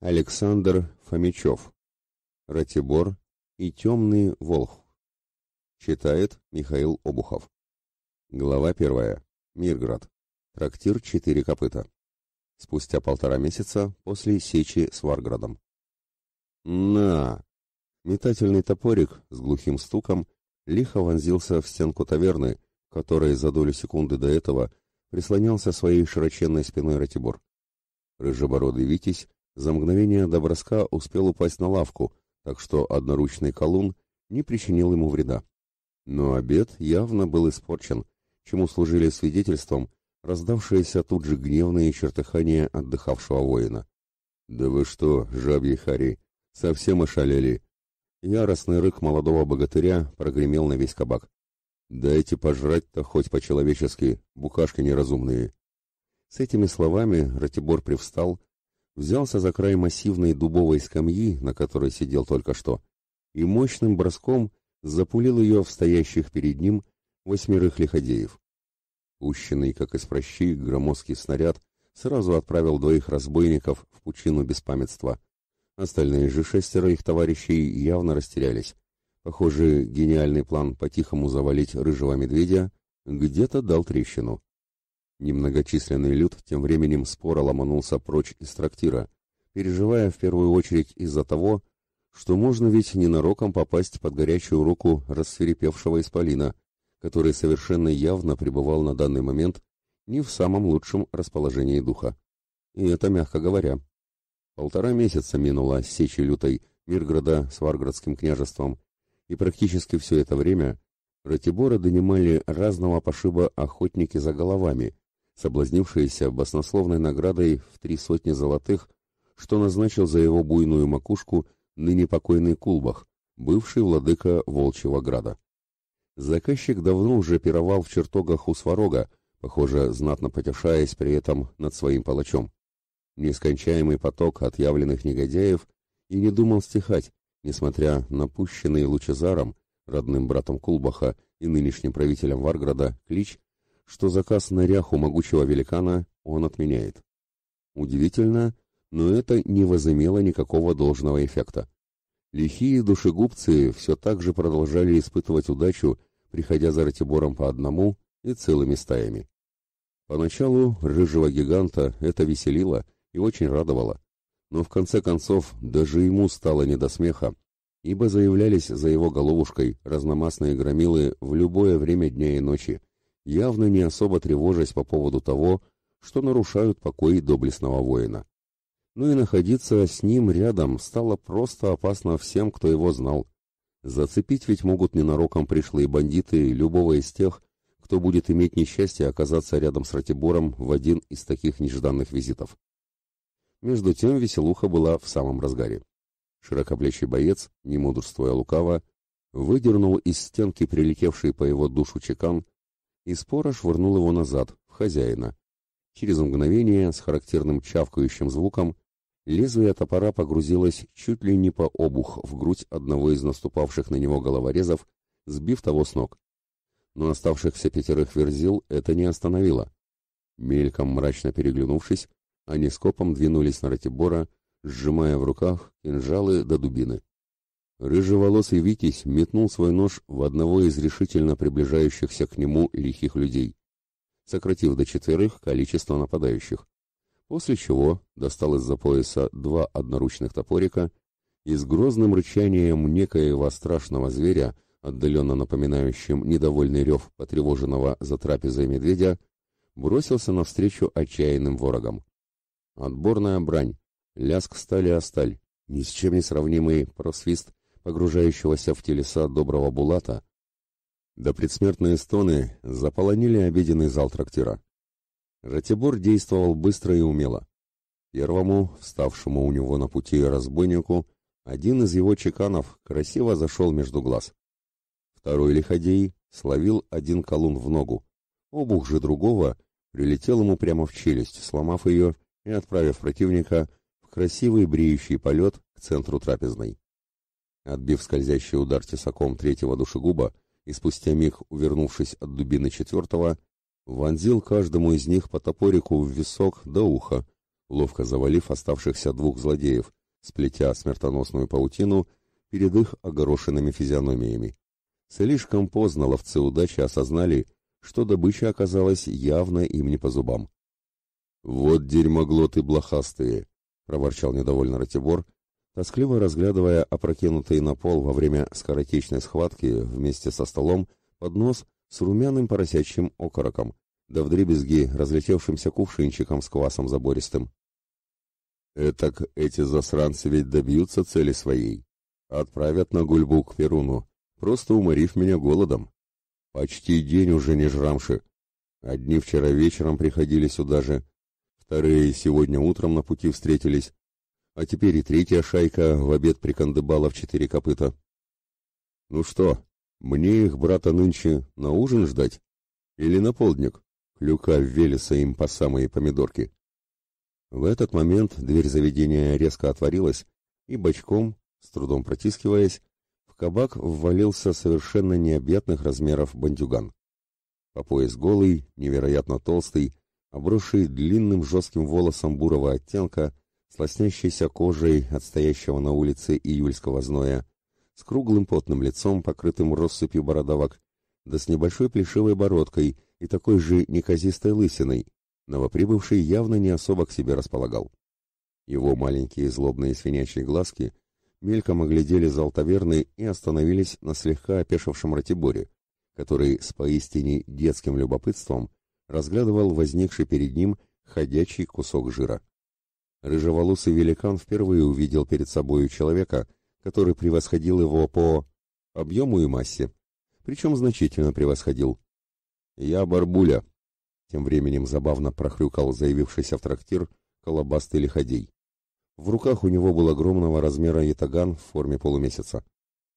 Александр Фомичев, Ратибор и Темный Волх. Читает Михаил Обухов. Глава первая. Мирград. Трактир «Четыре копыта». Спустя полтора месяца после сечи с Варградом. «На!» Метательный топорик с глухим стуком лихо вонзился в стенку таверны, которой за долю секунды до этого прислонялся своей широченной спиной Ратибор. Рыжебородый Витязь за мгновение до броска успел упасть на лавку, так что одноручный колун не причинил ему вреда. Но обед явно был испорчен, чему служили свидетельством раздавшиеся тут же гневные чертыхания отдыхавшего воина. «Да вы что, жабьи хари, совсем ошалели!» Яростный рык молодого богатыря прогремел на весь кабак. «Дайте пожрать-то хоть по-человечески, букашки неразумные!» С этими словами Ратибор привстал взялся за край массивной дубовой скамьи, на которой сидел только что, и мощным броском запулил ее в стоящих перед ним восьмерых лиходеев. Пущенный, как из прощи, громоздкий снаряд сразу отправил двоих разбойников в пучину беспамятства. Остальные же шестеро их товарищей явно растерялись. Похоже, гениальный план по-тихому завалить рыжего медведя где-то дал трещину. Немногочисленный люд тем временем споро ломанулся прочь из трактира, переживая в первую очередь из-за того, что можно ведь ненароком попасть под горячую руку рассверепевшего исполина, который совершенно явно пребывал на данный момент не в самом лучшем расположении духа. И это мягко говоря. Полтора месяца минуло с сечи лютой Мирграда с Варградским княжеством, и практически все это время Ратибора донимали разного пошиба охотники за головами – соблазнившиеся баснословной наградой в три сотни золотых, что назначил за его буйную макушку ныне покойный Кулбах, бывший владыка Волчьего Града. Заказчик давно уже пировал в чертогах у Сварога, похоже, знатно потешаясь при этом над своим палачом. Нескончаемый поток отъявленных негодяев и не думал стихать, несмотря на пущенный Лучезаром, родным братом Кулбаха и нынешним правителем Варграда, клич что заказ на ряху могучего великана он отменяет. Удивительно, но это не возымело никакого должного эффекта. Лихие душегубцы все так же продолжали испытывать удачу, приходя за Ратибором по одному и целыми стаями. Поначалу рыжего гиганта это веселило и очень радовало, но в конце концов даже ему стало не до смеха, ибо заявлялись за его головушкой разномастные громилы в любое время дня и ночи, явно не особо тревожась по поводу того, что нарушают покой доблестного воина. Ну и находиться с ним рядом стало просто опасно всем, кто его знал. Зацепить ведь могут ненароком пришлые бандиты любого из тех, кто будет иметь несчастье оказаться рядом с Ратибором в один из таких нежданных визитов. Между тем веселуха была в самом разгаре. Широкоплечий боец, не мудрствуя лукаво, выдернул из стенки прилетевший по его душу чекан и спора швырнул его назад, в хозяина. Через мгновение, с характерным чавкающим звуком, лезвие топора погрузилось чуть ли не по обух в грудь одного из наступавших на него головорезов, сбив того с ног. Но оставшихся пятерых верзил это не остановило. Мельком мрачно переглянувшись, они скопом двинулись на Ратибора, сжимая в руках кинжалы до дубины. Рыжеволосый Витязь метнул свой нож в одного из решительно приближающихся к нему лихих людей, сократив до четверых количество нападающих, после чего достал из-за пояса два одноручных топорика и с грозным рычанием некоего страшного зверя, отдаленно напоминающим недовольный рев потревоженного за трапезой медведя, бросился навстречу отчаянным ворогам. Отборная брань, ляск стали о сталь, ни с чем не сравнимый просвист погружающегося в телеса доброго Булата, да предсмертные стоны заполонили обеденный зал трактира. Ратибор действовал быстро и умело. Первому, вставшему у него на пути разбойнику, один из его чеканов красиво зашел между глаз. Второй лиходей словил один колун в ногу. Обух же другого прилетел ему прямо в челюсть, сломав ее и отправив противника в красивый бреющий полет к центру трапезной. Отбив скользящий удар тесаком третьего душегуба и спустя миг, увернувшись от дубины четвертого, вонзил каждому из них по топорику в висок до уха, ловко завалив оставшихся двух злодеев, сплетя смертоносную паутину перед их огорошенными физиономиями. Слишком поздно ловцы удачи осознали, что добыча оказалась явно им не по зубам. «Вот дерьмоглоты блохастые!» — проворчал недовольно Ратибор, Тоскливо разглядывая опрокинутый на пол во время скоротечной схватки вместе со столом поднос с румяным поросячьим окороком, да вдребезги разлетевшимся кувшинчиком с квасом забористым. Этак эти засранцы ведь добьются цели своей. Отправят на гульбу к Перуну, просто уморив меня голодом. Почти день уже не жрамши. Одни вчера вечером приходили сюда же, вторые сегодня утром на пути встретились, а теперь и третья шайка в обед прикандыбала в четыре копыта. Ну что, мне их брата нынче на ужин ждать? Или на полдник? Клюка Велеса им по самые помидорки. В этот момент дверь заведения резко отворилась, и бочком, с трудом протискиваясь, в кабак ввалился совершенно необъятных размеров бандюган. По пояс голый, невероятно толстый, обросший длинным жестким волосом бурого оттенка, с лоснящейся кожей отстоящего на улице июльского зноя, с круглым потным лицом, покрытым россыпью бородавок, да с небольшой плешивой бородкой и такой же неказистой лысиной, новоприбывший явно не особо к себе располагал. Его маленькие злобные свинячьи глазки мельком оглядели зал таверны и остановились на слегка опешившем Ратиборе, который с поистине детским любопытством разглядывал возникший перед ним ходячий кусок жира. Рыжеволосый великан впервые увидел перед собою человека, который превосходил его по объему и массе, причем значительно превосходил. «Я Барбуля», — тем временем забавно прохрюкал заявившийся в трактир колобастый лиходей. В руках у него был огромного размера ятаган в форме полумесяца.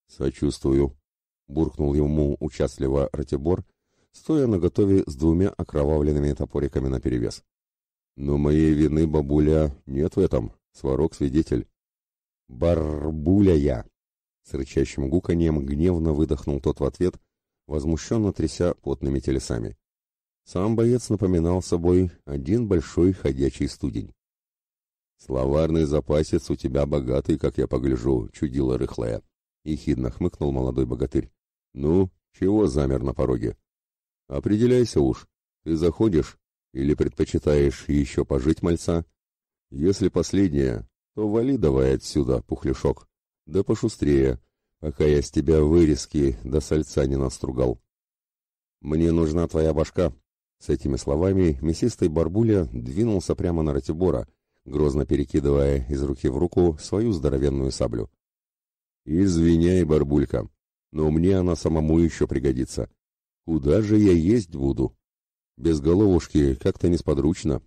«Сочувствую», — буркнул ему участливо Ратибор, стоя наготове с двумя окровавленными топориками наперевес. Но моей вины, бабуля, нет в этом, сварог свидетель. Барбуля я! С рычащим гуканьем гневно выдохнул тот в ответ, возмущенно тряся потными телесами. Сам боец напоминал собой один большой ходячий студень. «Словарный запасец у тебя богатый, как я погляжу, чудила рыхлая», — ехидно хмыкнул молодой богатырь. «Ну, чего замер на пороге?» «Определяйся уж. Ты заходишь, или предпочитаешь еще пожить мальца? Если последнее, то вали давай отсюда, пухляшок. Да пошустрее, пока я с тебя вырезки до да сальца не настругал. Мне нужна твоя башка. С этими словами мясистый барбуля двинулся прямо на Ратибора, грозно перекидывая из руки в руку свою здоровенную саблю. «Извиняй, барбулька, но мне она самому еще пригодится. Куда же я есть буду?» Без головушки как-то несподручно.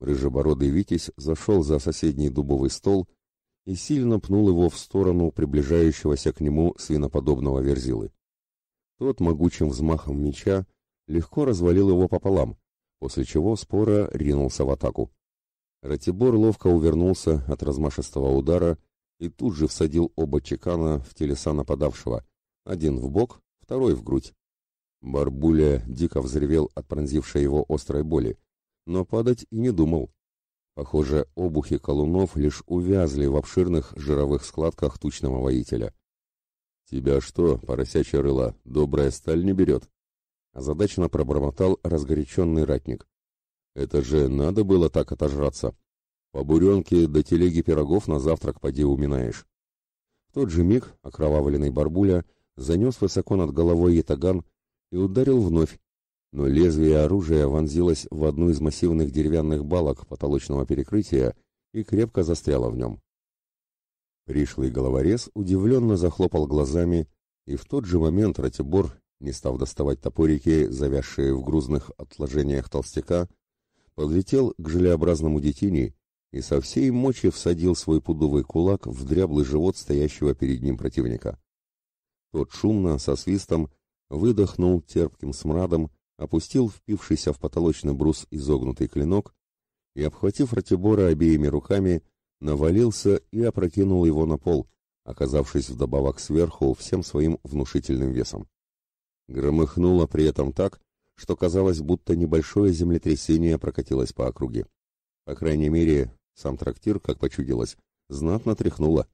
Рыжебородый Витязь зашел за соседний дубовый стол и сильно пнул его в сторону приближающегося к нему свиноподобного верзилы. Тот могучим взмахом меча легко развалил его пополам, после чего спора ринулся в атаку. Ратибор ловко увернулся от размашистого удара и тут же всадил оба чекана в телеса нападавшего, один в бок, второй в грудь. Барбуля дико взревел от пронзившей его острой боли, но падать и не думал. Похоже, обухи колунов лишь увязли в обширных жировых складках тучного воителя. «Тебя что, поросячья рыла, добрая сталь не берет?» Озадаченно пробормотал разгоряченный ратник. «Это же надо было так отожраться. По буренке до телеги пирогов на завтрак поди уминаешь». В тот же миг окровавленный Барбуля занес высоко над головой ятаган, и ударил вновь, но лезвие оружия вонзилось в одну из массивных деревянных балок потолочного перекрытия и крепко застряло в нем. Пришлый головорез удивленно захлопал глазами, и в тот же момент Ратибор, не став доставать топорики, завязшие в грузных отложениях толстяка, подлетел к желеобразному детине и со всей мочи всадил свой пудовый кулак в дряблый живот стоящего перед ним противника. Тот шумно, со свистом, выдохнул терпким смрадом, опустил впившийся в потолочный брус изогнутый клинок и, обхватив Ратибора обеими руками, навалился и опрокинул его на пол, оказавшись вдобавок сверху всем своим внушительным весом. Громыхнуло при этом так, что казалось, будто небольшое землетрясение прокатилось по округе. По крайней мере, сам трактир, как почудилось, знатно тряхнуло.